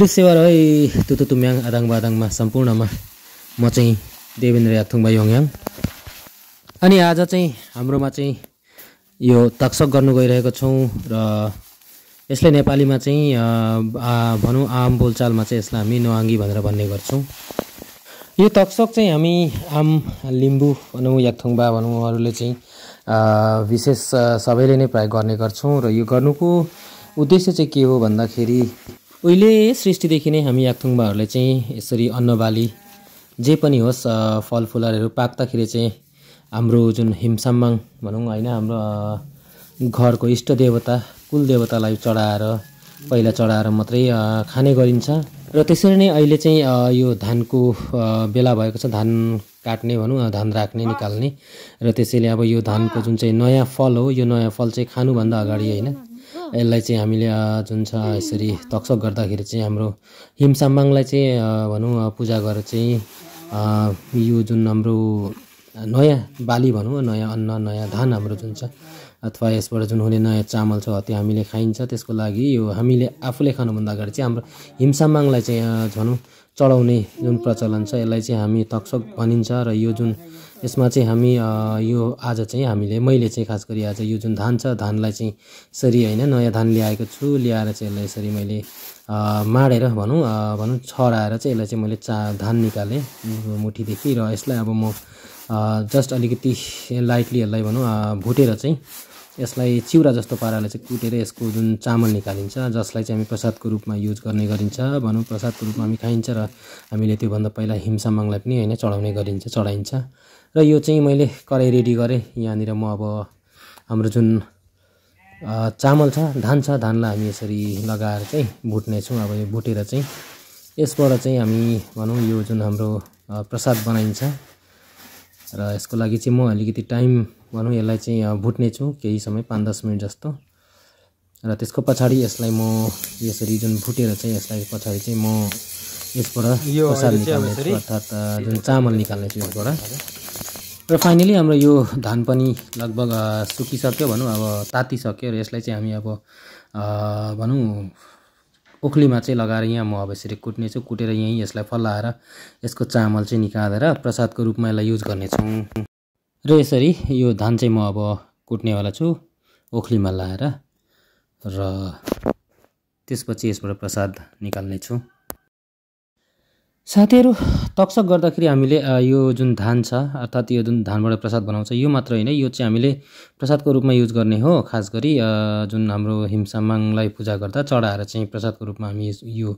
लु सेवार है तु त तुम्याङ आदाङ बादाङमा सम्पूर्णमा म चाहिँ देवेन्द्र याथुङबा योङयाङ अनि आज चाहिँ हाम्रोमा चाहिँ यो तक्सक गर्नु गइरहेको छौँ र यसले नेपालीमा चाहिँ भनौँ आम बोलचालमा चाहिँ यसलाई हामी नवाङ्गी भनेर भन्ने गर्छौँ यो तक्सक चाहिँ हामी आम लिम्बू भनौँ याथुङबा भनौँ अरूले चाहिँ विशेष सबैले नै प्रयोग गर्ने गर्छौँ र यो गर्नुको उद्देश्य चाहिँ के हो भन्दाखेरि उहिले सृष्टिदेखि नै हामी याकथुङ्बाहरूले चाहिँ यसरी अन्नबाली जे पनि होस् फलफुलहरू पाक्दाखेरि चाहिँ हाम्रो जुन हिमसाम्बाङ भनौँ होइन हाम्रो घरको इष्टदेवता कुलदेवतालाई चढाएर पहिला चढाएर मात्रै खाने गरिन्छ र त्यसरी नै अहिले चाहिँ यो धानको बेला भएको छ धान काट्ने भनौँ धान राख्ने निकाल्ने र त्यसैले अब यो धानको जुन चाहिँ नयाँ फल हो यो नयाँ फल चाहिँ खानुभन्दा अगाडि होइन यसलाई चाहिँ हामीले जुन छ यसरी तक्सक गर्दाखेरि चाहिँ हाम्रो हिमसाम्बाङलाई चाहिँ भनौँ पूजा गरेर चाहिँ यो जुन हाम्रो नयाँ बाली भनौँ नयाँ अन्न नयाँ धान हाम्रो जुन छ अथवा यसबाट जुन हुने नयाँ चामल छ त्यो हामीले खाइन्छ त्यसको लागि यो हामीले आफूले खानुभन्दा अगाडि चाहिँ हाम्रो हिमसामाङलाई चाहिँ भनौँ चढाउने जुन प्रचलन छ यसलाई चाहिँ हामी तक्सक भनिन्छ र यो जुन यसमा चाहिँ हामी यो आज चाहिँ हामीले मैले चाहिँ खास गरी आज यो जुन धान छ धानलाई चाहिँ यसरी होइन नयाँ धान ल्याएको छु ल्याएर चाहिँ यसलाई यसरी मैले माडेर भनौँ भनौँ छराएर चाहिँ यसलाई चाहिँ मैले चा धान निकालेँ मुठीदेखि र यसलाई अब म जस्ट अलिकति लाइटली यसलाई भनौँ भुटेर चाहिँ यसलाई चिउरा जस्तो पाराले चाहिँ कुटेर यसको जुन चामल निकालिन्छ जसलाई चाहिँ हामी प्रसादको रूपमा युज गर्ने गरिन्छ भनौँ प्रसादको रूपमा हामी खाइन्छ र हामीले त्योभन्दा पहिला हिमसामाङलाई पनि होइन चढाउने गरिन्छ चढाइन्छ र यो चाहिँ मैले कराई रेडी गरेँ यहाँनिर म अब हाम्रो जुन चामल छ धान छ धानलाई हामी यसरी लगाएर चाहिँ भुट्नेछौँ अब यो भुटेर चाहिँ यसबाट चाहिँ हामी भनौँ यो जुन हाम्रो प्रसाद बनाइन्छ र यसको लागि चाहिँ म अलिकति टाइम भनौँ यसलाई चाहिँ भुट्नेछु केही समय पाँच दस मिनट जस्तो र त्यसको पछाडि यसलाई म यसरी जुन भुटेर चाहिँ यसलाई पछाडि चाहिँ म यसबाट प्रसाद निकाल्नेछु अर्थात् जुन चामल निकाल्नेछु यसबाट र फाइनली हाम्रो यो धान पनि लगभग सुकिसक्यो भनौँ अब तातिसक्यो र यसलाई चाहिँ हामी अब भनौँ ओखलीमा चाहिँ लगाएर यहाँ म अब यसरी कुट्नेछु कुटेर यहीँ यसलाई फलाएर यसको चामल चाहिँ निकालेर प्रसादको रूपमा यसलाई युज गर्नेछौँ र यसरी यो धान चाहिँ म अब कुट्नेवाला छु ओखलीमा लाएर र त्यसपछि यसबाट प्रसाद निकाल्नेछु साथीहरू तक्सक गर्दाखेरि हामीले यो जुन धान छ अर्थात् यो जुन धानबाट प्रसाद बनाउँछ यो मात्र होइन यो चाहिँ हामीले प्रसादको रूपमा युज गर्ने हो खास गरी जुन हाम्रो हिमसामाङलाई पूजा गर्दा चढाएर चाहिँ प्रसादको रूपमा हामी यो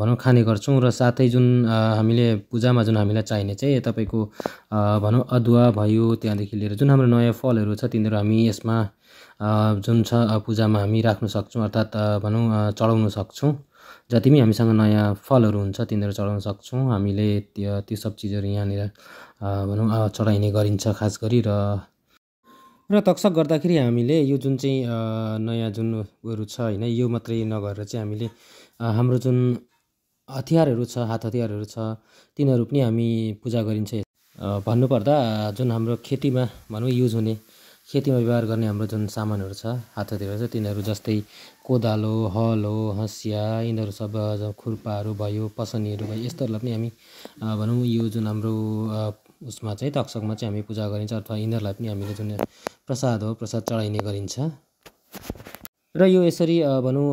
भनौँ खाने गर्छौँ र साथै जुन हामीले पूजामा जुन हामीलाई चाहिने चाहिँ तपाईँको भनौँ अदुवा भयो त्यहाँदेखि लिएर जुन हाम्रो नयाँ फलहरू छ तिनीहरू हामी यसमा जुन छ पूजामा हामी राख्न सक्छौँ अर्थात् भनौँ चढाउन सक्छौँ जति पनि हामीसँग नयाँ फलहरू हुन्छ तिनीहरू चढाउन सक्छौँ हामीले त्यो त्यो सब चिजहरू यहाँनिर भनौँ चढाइने गरिन्छ खास गरी र र तक्सक गर्दाखेरि हामीले यो जुन चाहिँ नयाँ जुन उयोहरू छ होइन यो मात्रै नगरेर चाहिँ हामीले हाम्रो जुन हतियारहरू छ हात हतियारहरू छ तिनीहरू पनि हामी पूजा गरिन्छ भन्नुपर्दा जुन हाम्रो खेतीमा भनौँ युज हुने खेतीमा व्यवहार गर्ने हाम्रो जुन सामानहरू छ हातहतीहरू छ तिनीहरू जस्तै कोदालो हलो हँसिया यिनीहरू सब खुर्पाहरू भयो पसनीहरू भयो यस्तोहरूलाई पनि हामी भनौँ यो जुन हाम्रो उसमा चाहिँ तक्सकमा चाहिँ हामी पूजा गरिन्छ अथवा यिनीहरूलाई पनि हामीले जुन प्रसाद हो प्रसाद चढाइने गरिन्छ र यो यसरी भनौँ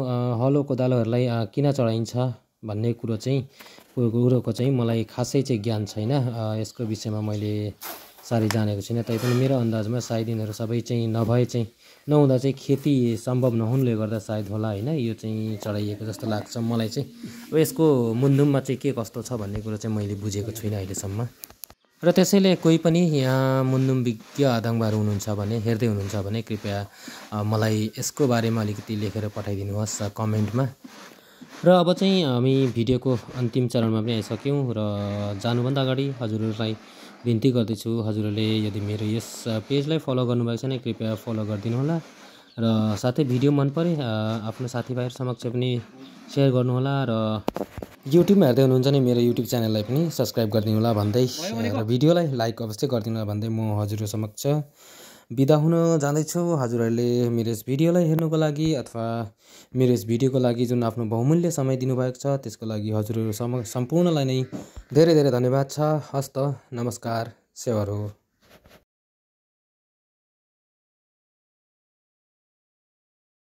हलो कोदालोहरूलाई किन चढाइन्छ भन्ने कुरो चाहिँ कुरोको चाहिँ मलाई खासै चाहिँ ज्ञान छैन यसको विषयमा मैले साह्रै जानेको छुइनँ तैपनि मेरो अन्दाजमा सायद यिनीहरू सबै चाहिँ नभए चाहिँ नहुँदा चाहिँ खेती सम्भव नहुनुले गर्दा सायद होला होइन यो चाहिँ चढाइएको जस्तो लाग्छ मलाई चाहिँ अब यसको मुन्दुममा चाहिँ के कस्तो छ भन्ने कुरो चाहिँ मैले बुझेको छुइनँ अहिलेसम्म र त्यसैले कोही पनि यहाँ मुन्दुम विज्ञ आदङ्गहरू हुनुहुन्छ भने हेर्दै हुनुहुन्छ भने कृपया मलाई यसको बारेमा अलिकति लेखेर पठाइदिनुहोस् कमेन्टमा र अब चाहिँ हामी भिडियोको अन्तिम चरणमा पनि आइसक्यौँ र जानुभन्दा अगाडि हजुरहरूलाई बिन्ती गर्दैछु हजुरहरूले यदि मेरो यस पेजलाई फलो गर्नुभएको छैन कृपया फलो गरिदिनु होला र साथै भिडियो मन परे आफ्नो साथीभाइहरू समक्ष पनि सेयर गर्नुहोला र युट्युबमा हेर्दै हुनुहुन्छ भने मेरो युट्युब च्यानललाई पनि सब्सक्राइब गरिदिनु होला भन्दै र भिडियोलाई लाइक अवश्य गरिदिनु होला भन्दै म हजुरहरू समक्ष बिदा हुन जाँदैछु हजुरहरूले मेरो यस भिडियोलाई हेर्नुको लागि अथवा मेरो यस भिडियोको लागि जुन आफ्नो बहुमूल्य समय दिनुभएको छ त्यसको लागि हजुरहरू सम सम्पूर्णलाई नै धेरै धेरै धन्यवाद छ हस्त नमस्कार सेवाहरू